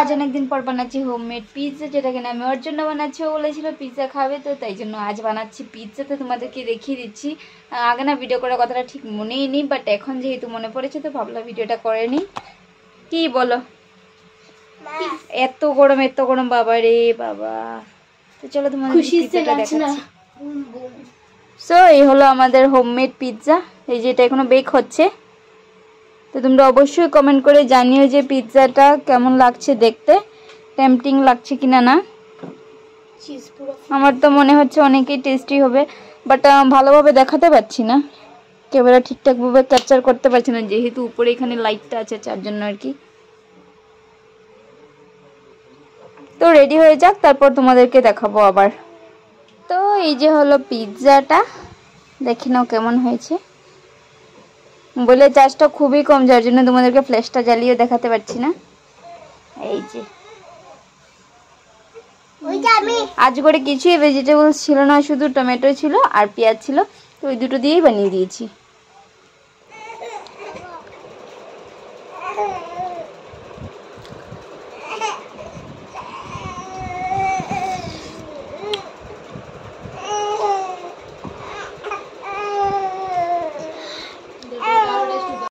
আজ অনেকদিন পর বানাচ্ছি হোমমেড পিৎজা যেটা কিনা আমি ওর জন্য বানাচ্ছি ও বলেছিল পিৎজা খাবে তো তাই জন্য আজ বানাচ্ছি পিৎজা তো তোমাদেরকে দেখিয়ে দিচ্ছি আগে না ভিডিও করার কথাটা ঠিক মনেই নেই বাট এখন যেহেতু মনে পড়েছে তো ভাবলাম ভিডিওটা করে নিই কি বলো এত গরম এত গরম বাবা রে বাবা তো চলো তোমাদের সো এই হলো আমাদের হোমমেড পিৎজা এই যেটা এখনো বেক হচ্ছে তো তোমরা অবশ্যই কমেন্ট করে জানিও যে পিৎজাটা কেমন লাগছে দেখতে টেম্পটিং লাগছে কিনা না আমার তো মনে হচ্ছে অনেকেই টেস্টি হবে বাট ভালোভাবে দেখাতে পারছি না ক্যামেরা ঠিকঠাকভাবে ক্যাপচার করতে পারছি না যেহেতু উপরে এখানে লাইটটা আছে চার জন্য আর কি তো রেডি হয়ে যাক তারপর তোমাদেরকে দেখাবো আবার তো এই যে হলো পিৎজাটা দেখে নাও কেমন হয়েছে বলে চার্জটা খুবই কম যার জন্য তোমাদেরকে ফ্ল্যাশটা জ্বালিয়ে দেখাতে পারছি না এই যে আজ করে কিছুই ভেজিটেবলস ছিল না শুধু টমেটো ছিল আর পেঁয়াজ ছিল তো ওই দুটো দিয়েই বানিয়ে দিয়েছি